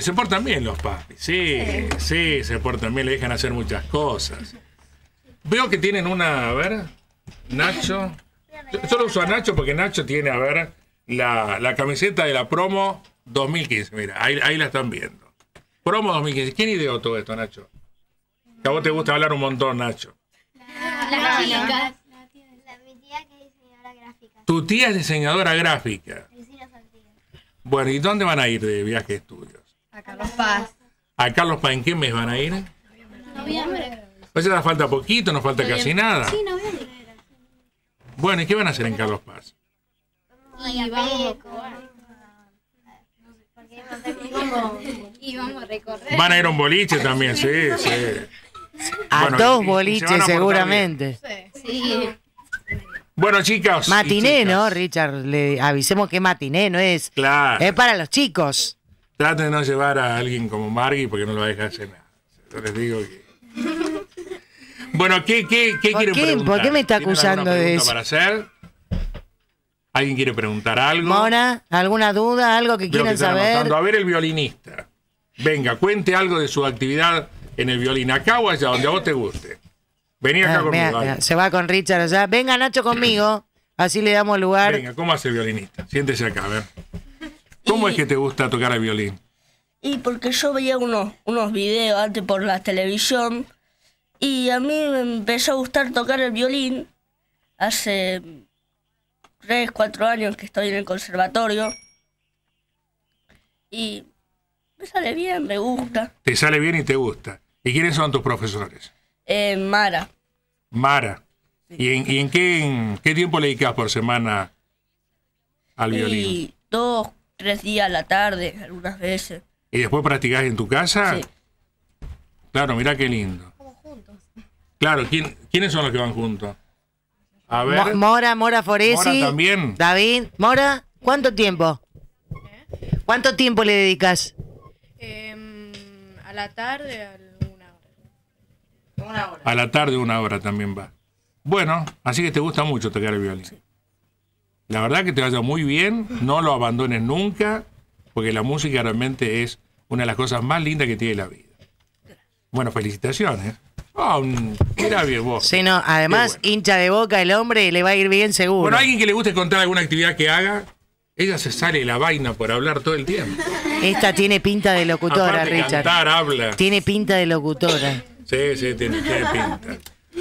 se portan bien los papis. Sí, sí, se portan bien, le dejan hacer muchas cosas. Veo que tienen una, a ver, Nacho. solo uso a Nacho porque Nacho tiene, a ver, la, la camiseta de la promo 2015. Mira, ahí, ahí la están viendo. Promo 2015. ¿Quién ideó todo esto, Nacho? a vos te gusta hablar un montón, Nacho. La, chica. Mi tía que es diseñadora gráfica. Tu tía es diseñadora gráfica. Bueno, ¿y dónde van a ir de viaje de estudio? A Carlos Paz. ¿A Carlos Paz en qué mes van a ir? Noviembre. falta poquito, nos falta casi nada. Sí, noviembre. Bueno, ¿y qué van a hacer en Carlos Paz? a recorrer. Van a ir a un boliche también, sí, sí. A dos boliches, seguramente. Sí. Bueno, chicos. Matiné, ¿no, Richard? Le avisemos que matiné, no es. Claro. Es para los chicos. Trate de no llevar a alguien como Margie porque no lo va a dejar hacer nada les digo Bueno, ¿qué, qué, qué quieren preguntar? ¿Por qué me está acusando de eso? para hacer? ¿Alguien quiere preguntar algo? Mona, ¿alguna duda? ¿Algo que quieran saber? cuando A ver, el violinista. Venga, cuente algo de su actividad en el violín. Acá o allá, donde a vos te guste. Vení acá ah, conmigo. se va con Richard allá. Venga, Nacho, conmigo. Así le damos lugar. Venga, ¿cómo hace el violinista? Siéntese acá, a ver. ¿Cómo es que te gusta tocar el violín? Y porque yo veía unos, unos videos antes por la televisión y a mí me empezó a gustar tocar el violín hace tres, 4 años que estoy en el conservatorio. Y me sale bien, me gusta. Te sale bien y te gusta. ¿Y quiénes son tus profesores? Eh, Mara. Mara. ¿Y, en, qué, tiempo le dedicas por semana al y violín? Dos, tres días a la tarde, algunas veces. ¿Y después practicás en tu casa? Sí. Claro, mira qué lindo. juntos. Claro, ¿quiénes son los que van juntos? A ver. Mora, Mora Foresi. Mora también. David, Mora, ¿cuánto tiempo? ¿Eh? ¿Cuánto tiempo le dedicas? Em, a la tarde, a una hora. Una hora. A la tarde, una hora también va. Bueno, así que te gusta mucho tocar el violín. La verdad que te vaya muy bien, no lo abandones nunca, porque la música realmente es una de las cosas más lindas que tiene la vida. Bueno, felicitaciones. Oh, mira bien vos. Sí, no, además, hincha de boca el hombre le va a ir bien seguro. Bueno, alguien que le guste contar alguna actividad que haga, ella se sale la vaina por hablar todo el tiempo. Esta tiene pinta de locutora, Richard. habla. Tiene pinta de locutora. Sí, sí, tiene, pinta.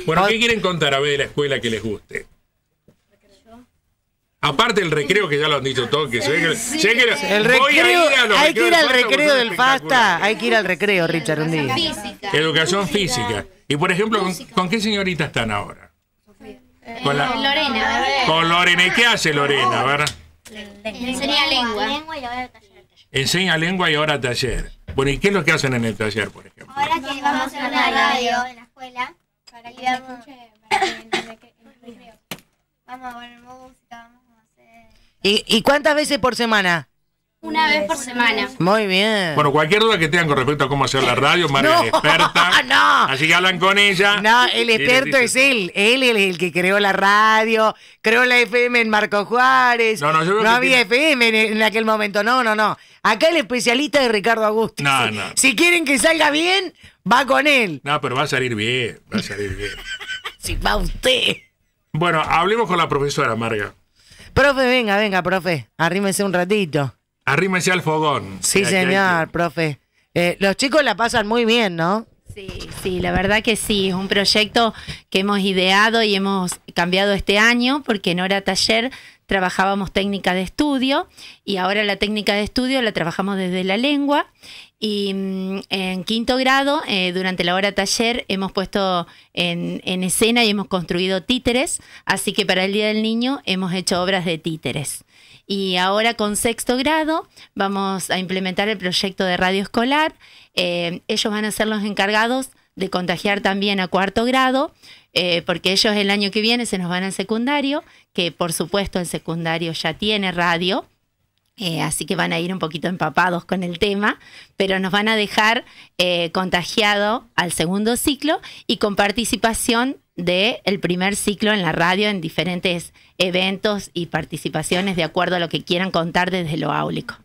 Bueno, ¿qué quieren contar a ver de la escuela que les guste? Aparte el recreo, que ya lo han dicho todos, que, el recreo, hay que ir al recreo del pasta hay que ir al recreo, Richard, un día. Física. Educación física. Y por ejemplo, ¿con, qué señorita están ahora? Eh, con la, Lorena. Con Lorena. ¿Y qué hace Lorena? ¿verdad? Enseña lengua. Enseña lengua y ahora taller. Bueno, ¿y qué es lo que hacen en el taller, por ejemplo? Ahora que vamos a la radio en la escuela, para que, vamos, a poner música, ¿Y, cuántas veces por semana? Una vez por semana. Muy bien. Bueno, cualquier duda que tengan con respecto a cómo hacer la radio, María es experta. No. Así que hablan con ella. No, el experto es él. Él es el que creó la radio, creó la FM en Marco Juárez. No, no, yo creo no había FM en, aquel momento. No, no, no. Acá el especialista es Ricardo Agustín. No, no. Si quieren que salga bien, va con él. No, pero va a salir bien. Va a salir bien. si va usted. Bueno, hablemos con la profesora, Marga. Profe, venga, venga, profe. Arrímese un ratito. Arrímese al fogón. Sí, señor, profe. Eh, los chicos la pasan muy bien, ¿no? Sí, sí, la verdad que sí, es un proyecto que hemos ideado y hemos cambiado este año porque no era Taller trabajábamos técnica de estudio y ahora la técnica de estudio la trabajamos desde la lengua y mm, en quinto grado, eh, durante la hora taller, hemos puesto en, escena y hemos construido títeres, así que para el Día del Niño hemos hecho obras de títeres. Y ahora con sexto grado vamos a implementar el proyecto de radio escolar. Eh, ellos van a ser los encargados de contagiar también a cuarto grado eh, porque ellos el año que viene se nos van al secundario, que por supuesto el secundario ya tiene radio. Eh, así que van a ir un poquito empapados con el tema, pero nos van a dejar contagiados eh, contagiado al segundo ciclo y con participación del primer ciclo en la radio en diferentes eventos y participaciones de acuerdo a lo que quieran contar desde lo áulico.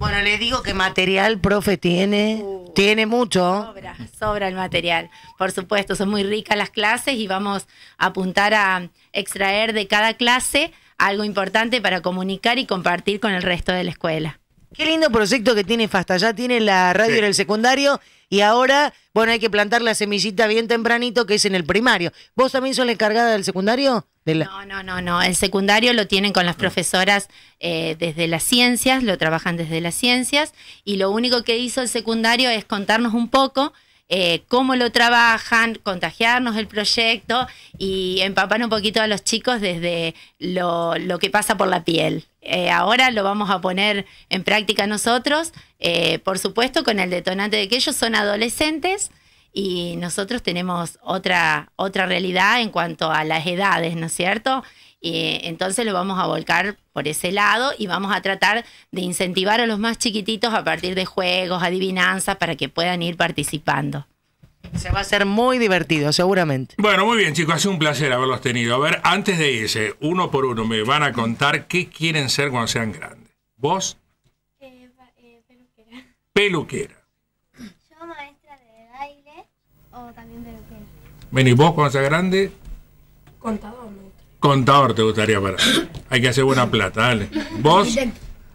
Bueno, le digo que material, profe, tiene. Uh. tiene mucho. Sobra, sobra el material. Por supuesto, son muy ricas las clases y vamos a apuntar a extraer de cada clase algo importante para comunicar y compartir con el resto de la escuela. Qué lindo proyecto que tiene Fasta. Ya tiene la radio en el secundario y ahora, bueno, hay que plantar la semillita bien tempranito, que es en el primario. ¿Vos también sos la encargada del secundario? No, no, no, no. El secundario lo tienen con las ah. profesoras eh, desde las ciencias, lo trabajan desde las ciencias. Y lo único que hizo el secundario es contarnos un poco eh, cómo lo trabajan, contagiarnos el proyecto y empapar un poquito a los chicos desde lo, que pasa por la piel. Eh, ahora lo vamos a poner en práctica nosotros, eh, por supuesto con el detonante de que ellos son adolescentes y nosotros tenemos otra, otra realidad en cuanto a las edades, ¿no es cierto? Eh, entonces lo vamos a volcar por ese lado y vamos a tratar de incentivar a los más chiquititos a partir de juegos, adivinanzas, para que puedan ir participando. Se va a ser muy divertido, seguramente. Bueno, muy bien, chicos, ha sido un placer haberlos tenido. A ver, antes de irse, uno por uno, me van a contar qué quieren ser cuando sean grandes. ¿Vos? peluquera. Peluquera. Yo maestra de baile o también peluquera. Bueno, ¿y vos cuando seas grande? Contador. Contador te gustaría para. Hay que hacer buena plata, dale. Vos,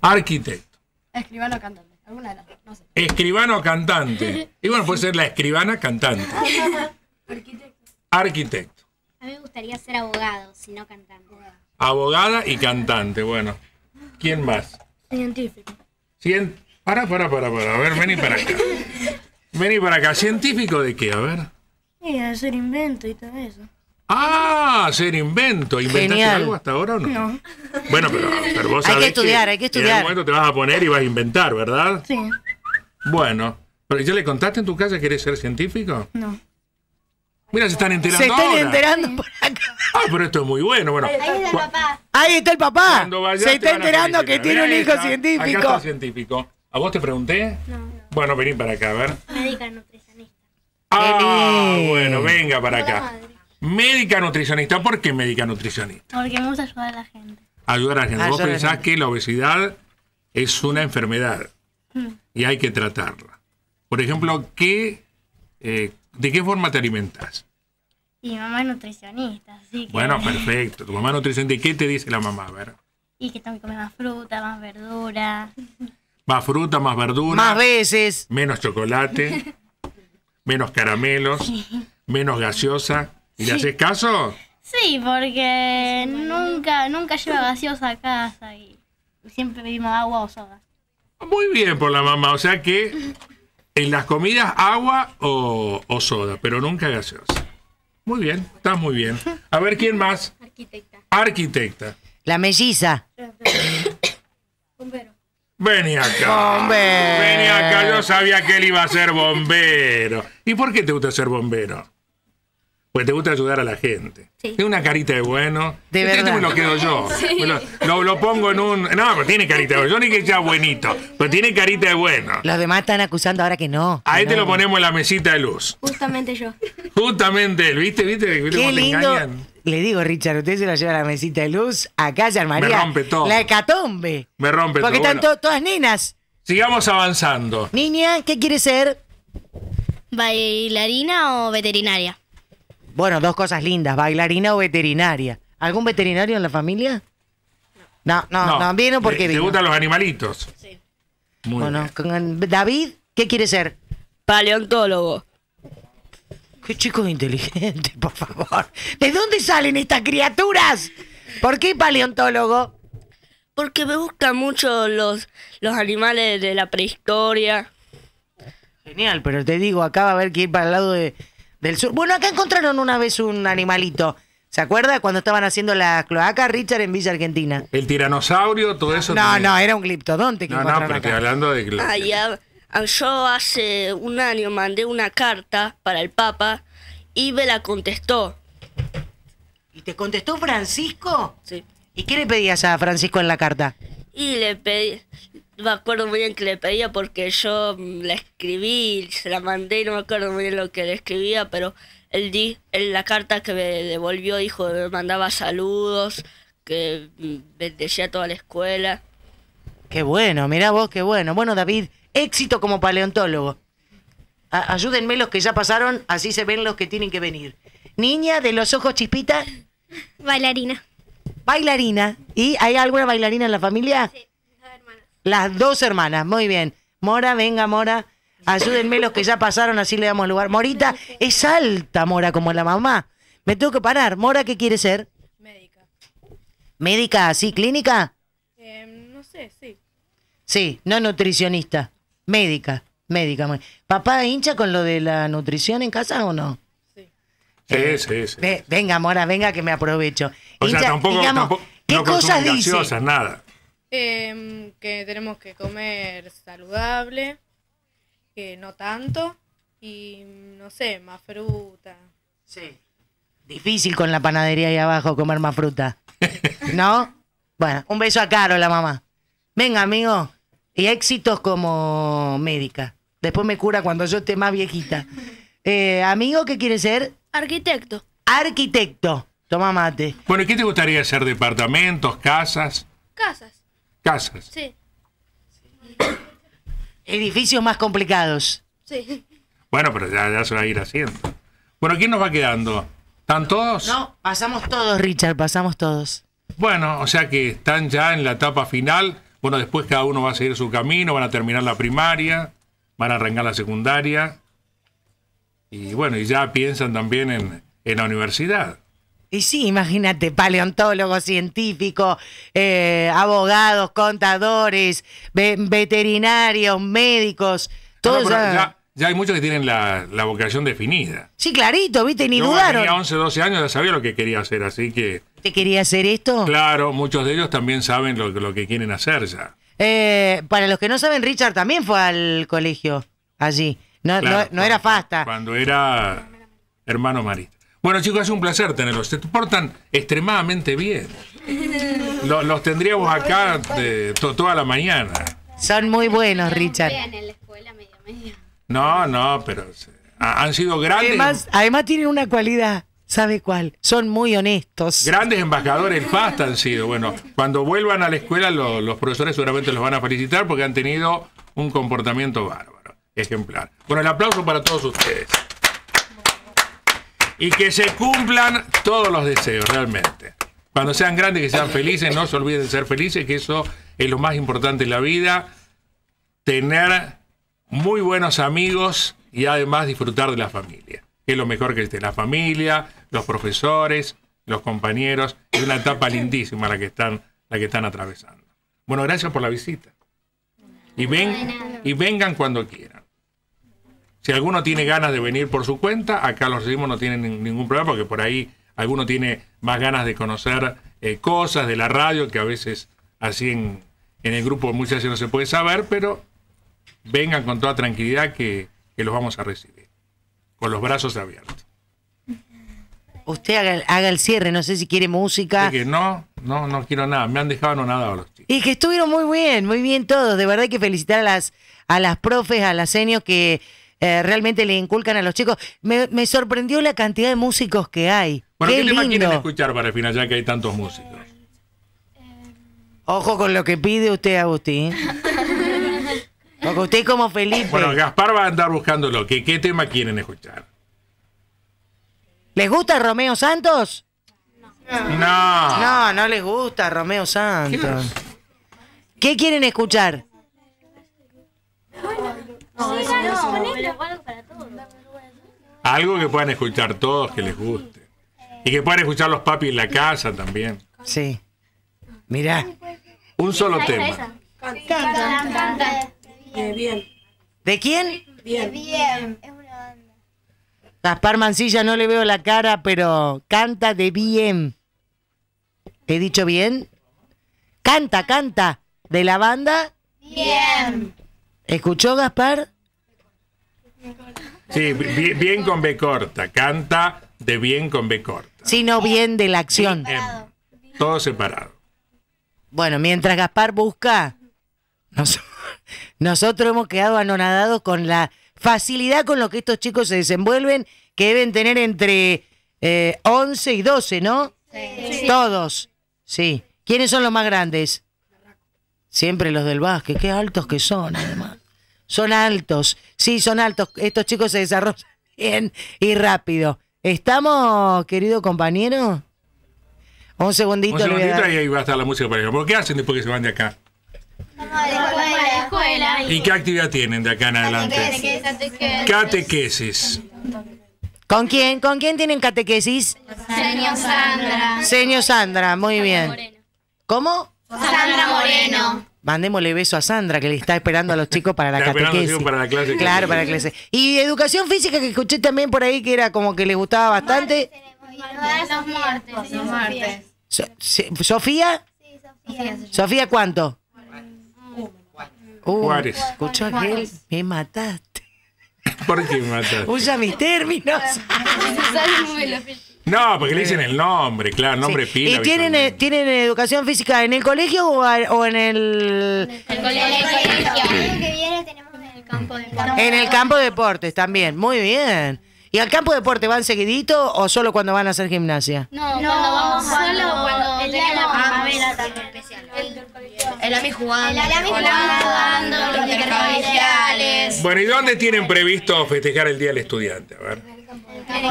arquitecto. Escribano cantante. Alguna de las, no sé. Escribano cantante. Y bueno, puede ser la escribana cantante. arquitecto. Arquitecto. A mí me gustaría ser abogado, si no cantante. Abogada y cantante, bueno. ¿Quién más? Científico. Para, para, para, para. A ver, vení para acá. Vení para acá. ¿Científico de qué? A ver. Sí, hacer invento y todo eso. Ah, ser invento. ¿Inventaste algo hasta ahora o no? Bueno, pero, vos Hay que estudiar, hay que estudiar. En algún momento te vas a poner y vas a inventar, ¿verdad? Sí. Bueno, pero ¿ya le contaste en tu casa que eres ser científico? No. Mira, se están enterando. Se están enterando por acá. Ah, pero esto es muy bueno. bueno Ahí está el papá. Ahí está el papá. se está enterando que tiene un hijo científico. Acá científico. ¿A vos te pregunté? No, Bueno, vení para acá, a ver. Ah, bueno, venga para acá médica nutricionista. ¿Por qué médica nutricionista? Porque vamos a ayudar a la gente. Ayudar a la gente. Vos pensás que la obesidad es una enfermedad mm. y hay que tratarla. Por ejemplo, eh, ¿de qué forma te alimentas? Mi mamá es nutricionista, Bueno, perfecto. Tu mamá es nutricionista. ¿Y qué te dice la mamá? ver. Y que tengo que comer más fruta, más verdura. Más fruta, más verdura. Más veces. Menos chocolate. menos caramelos. Menos gaseosa. ¿Y le haces caso? Sí, porque nunca, nunca lleva gaseosa a casa y siempre pedimos agua o soda. Muy bien por la mamá, o sea que en las comidas agua o, o soda, pero nunca gaseosa. Muy bien, está muy bien. A ver, ¿quién más? Arquitecta. Arquitecta. La melliza. Bombero. Vení acá. Bombero. Vení acá, yo sabía que él iba a ser bombero. ¿Y por qué te gusta ser bombero? Pues te gusta ayudar a la gente. Sí. Tiene una carita de bueno. De este verdad. me lo quedo yo. Sí. Lo, lo, pongo en un. No, pero tiene carita de bueno. Yo ni que sea buenito. Pero tiene carita de bueno. Los demás están acusando ahora que no. Ahí te lo ponemos en la mesita de luz. Justamente yo. Justamente él. ¿Viste? ¿Viste? ¿Viste Qué lindo. Le digo, Richard, usted se lo lleva a la mesita de luz. Acá ya María. Me rompe todo. La hecatombe. Me rompe todo. Porque están todas nenas. Sigamos avanzando. Niña, ¿qué quiere ser? ¿Bailarina o veterinaria? Bueno, dos cosas lindas, bailarina o veterinaria. ¿Algún veterinario en la familia? No, no, no, no vino porque ¿Te gustan los animalitos? Sí. Muy bueno, bien. David, ¿qué quiere ser? Paleontólogo. Qué chico inteligente, por favor. ¿De dónde salen estas criaturas? ¿Por qué paleontólogo? Porque me gustan mucho los, los animales de la prehistoria. Genial, pero te digo, acá va a haber que ir para el lado de, del Bueno, acá encontraron una vez un animalito. ¿Se acuerda cuando estaban haciendo la cloaca Richard en Villa Argentina? El tiranosaurio, todo eso. No, no, era un gliptodonte. Que no, no, pero estoy hablando de. Ay, yo hace un año mandé una carta para el Papa y me la contestó. ¿Y te contestó Francisco? Sí. ¿Y qué le pedías a Francisco en la carta? Y le pedí, me acuerdo muy bien que le pedía porque yo mm, la escribí, se la mandé y no me acuerdo muy bien lo que le escribía, pero él di, en la carta que me devolvió dijo me mandaba saludos, que mm, bendecía toda la escuela. Qué bueno, mirá vos, qué bueno. Bueno, David, éxito como paleontólogo. ayúdenme los que ya pasaron, así se ven los que tienen que venir. Niña de los ojos chispita. Bailarina. Bailarina. ¿Y hay alguna bailarina en la familia? Sí. Las dos hermanas, muy bien. Mora, venga, Mora. Ayúdenme los que ya pasaron, así le damos lugar. Morita es alta, Mora, como la mamá. Me tengo que parar. Mora, ¿qué quiere ser? Médica. ¿Médica, sí? ¿Clínica? Em, no sé, sí. Sí, no nutricionista. Médica, médica. ¿Papá hincha con lo de la nutrición en casa o no? Sí. sí, eh, venga, Mora, venga que me aprovecho. O sea, tampoco, ¿qué cosas dice? Nada. Em, que tenemos que comer saludable, que no tanto, y no sé, más fruta. Sí. Difícil con la panadería ahí abajo comer más fruta. ¿No? Bueno, un beso a Caro, la mamá. Venga, amigo. Y éxitos como médica. Después me cura cuando yo esté más viejita. Eh, amigo, ¿qué quiere ser? Arquitecto. Arquitecto. Toma mate. Bueno, qué te gustaría hacer? ¿Departamentos, casas? Casas. Casas. Sí. Edificios más complicados. Sí. Bueno, pero ya, se va a ir haciendo. Bueno, ¿quién nos va quedando? ¿Están todos? No, pasamos todos, Richard, pasamos todos. Bueno, o sea que están ya en la etapa final. Bueno, después cada uno va a seguir su camino, van a terminar la primaria, van a arrancar la secundaria. Y bueno, y ya piensan también en, en la universidad. Y sí, imagínate, paleontólogos, científicos, eh, abogados, contadores, veterinarios, médicos, todos. ya, hay muchos que tienen la, vocación definida. Sí, clarito, viste, ni Yo dudaron. Tenía 11, 12 años, ya sabía lo que quería hacer, así que. ¿Te quería hacer esto? Claro, muchos de ellos también saben lo, que quieren hacer ya. Eh, para los que no saben, Richard también fue al colegio allí. No, era fasta. Cuando era hermano Marita. Bueno, chicos, es un placer tenerlos. Se portan extremadamente bien. Los, tendríamos acá toda la mañana. Son muy buenos, Richard. No, no, pero han sido grandes, em- Además, tienen una cualidad, ¿sabe cuál? Son muy honestos. grandes embajadores del paz han sido. Bueno, cuando vuelvan a la escuela los profesores seguramente los van a felicitar porque han tenido un comportamiento bárbaro, ejemplar. Bueno, el aplauso para todos ustedes y que se cumplan todos los deseos, realmente. Cuando sean grandes, que sean felices, no se olviden de ser felices, que eso es lo más importante en la vida. Tener muy buenos amigos y además disfrutar de la familia. Es lo mejor que esté la familia, los profesores, los compañeros. Es una etapa lindísima la que están, la que están atravesando. Bueno, gracias por la visita. Y, ven, y vengan cuando quieran. Si alguno tiene ganas de venir por su cuenta, acá los recibimos, no tienen ningún problema porque por ahí alguno tiene más ganas de conocer eh, cosas de la radio que a veces así en, en el grupo muchas veces no se puede saber, pero vengan con toda tranquilidad que, los vamos a recibir, con los brazos abiertos. Usted haga, el cierre, no sé si quiere música. que no, no, no quiero nada, me han dejado nada los chicos. Y que estuvieron muy bien, muy bien todos, de verdad hay que felicitar a las, profes, a las senios que eh, realmente le inculcan a los chicos. Me, sorprendió la cantidad de músicos que hay. Bueno, ¿qué, tema quieren escuchar para el final, ya que hay tantos músicos? Ojo con lo que pide usted, Agustín. Porque usted como Felipe. Bueno, Gaspar va a andar buscándolo. ¿Qué, qué tema quieren escuchar? ¿Les gusta Romeo Santos? No. No, no, les gusta Romeo Santos. ¿Qué quieren escuchar? algo que puedan escuchar todos, que les guste. Y que puedan escuchar los papis en la casa también. Sí. mira un solo tema. Canta. De eh, bien. ¿De quién? Bien. bien. Es una banda. Gaspar Mancilla no le veo la cara, pero canta de bien. ¿He dicho bien? Canta, canta. De la banda. Bien. ¿Escuchó Gaspar? Sí, bien, con B corta. Canta de bien con B corta. Sino bien de la acción. todo separado. Bueno, mientras Gaspar busca, nosotros hemos quedado anonadados con la facilidad con lo que estos chicos se desenvuelven, que deben tener entre 11 eh, y 12, ¿no? Todos. Sí. ¿Quiénes son los más grandes? Siempre los del básquet, qué altos que son, además. Son altos, sí, son altos. Estos chicos se desarrollan bien y rápido. ¿Estamos, querido compañero? Un segundito. Un segundito y ahí va a estar la música para ellos. ¿Por qué hacen después que se van de acá? la ¿Y qué actividad tienen de acá en adelante? Catequesis. ¿Con quién? ¿Con quién tienen catequesis? Señor Sandra. Señor Sandra, muy bien. ¿Cómo? Sandra Moreno. Mandémosle beso a Sandra que le está esperando a los chicos para la catequesis. claro, para clase. Y educación física que escuché también por ahí que era como que le gustaba bastante. Los ¿Sofía? Sí, Sofía. ¿Sofía cuánto? Uh, uh Juárez. Escuchó aquel, me mataste. ¿Por qué me mataste? Usa mis términos. No, porque le dicen eh, el nombre, claro, nombre pila. ¿Y tienen, eh, tienen educación física en el colegio o, en el...? en el...? colegio. El que viene tenemos en el campo de En el campo de deportes también, muy bien. ¿Y al campo de deporte van seguidito o solo cuando van a hacer gimnasia? No, no vamos solo cuando el tenemos primavera también especial. El AMI jugando, el AMI jugando, los intercolegiales. Bueno, ¿y dónde tienen previsto festejar el Día del Estudiante? A ver.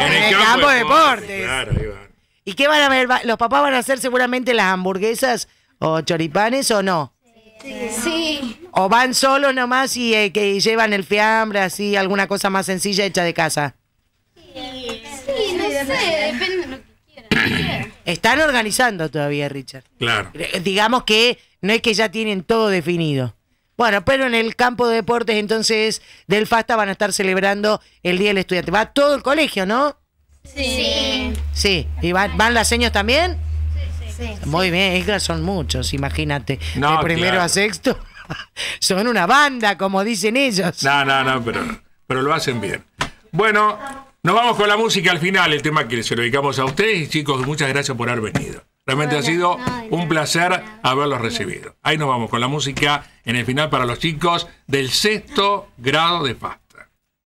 En el campo de deportes. Claro, ¿Y qué van a ver? ¿Los papás van a hacer seguramente las hamburguesas o choripanes o no? Sí. sí. ¿O van solos nomás y eh, que llevan el fiambre, así, alguna cosa más sencilla hecha de casa? Sí, sí no sé, depende de lo que quieran. Están organizando todavía, Richard. Claro. Eh, digamos que no es que ya tienen todo definido. Bueno, pero en el campo de deportes entonces del FASTA van a estar celebrando el Día del Estudiante. Va todo el colegio, ¿no? Sí. Sí, ¿y van, las señas también? Sí, sí. Muy bien, son muchos, imagínate. de primero a sexto son una banda, como dicen ellos. No, no, no, pero, pero lo hacen bien. Bueno, nos vamos con la música al final, el tema que se lo dedicamos a ustedes. chicos, muchas gracias por haber venido. Realmente ha sido un placer haberlos recibido. Ahí nos vamos con la música en el final para los chicos del sexto grado de paz.